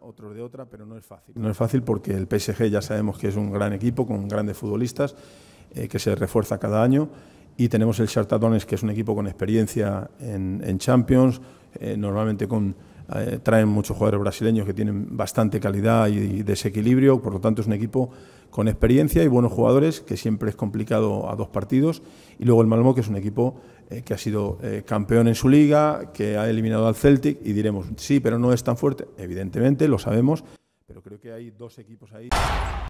otros de otra, pero no es fácil. No es fácil porque el PSG ya sabemos que es un gran equipo con grandes futbolistas eh, que se refuerza cada año y tenemos el Chartadones que es un equipo con experiencia en, Champions, eh, normalmente con eh, traen muchos jugadores brasileños que tienen bastante calidad y, desequilibrio, por lo tanto es un equipo con experiencia y buenos jugadores, que siempre es complicado a dos partidos, y luego el Malmo, que es un equipo eh, que ha sido eh, campeón en su liga, que ha eliminado al Celtic, y diremos, sí, pero no es tan fuerte, evidentemente, lo sabemos, pero creo que hay dos equipos ahí.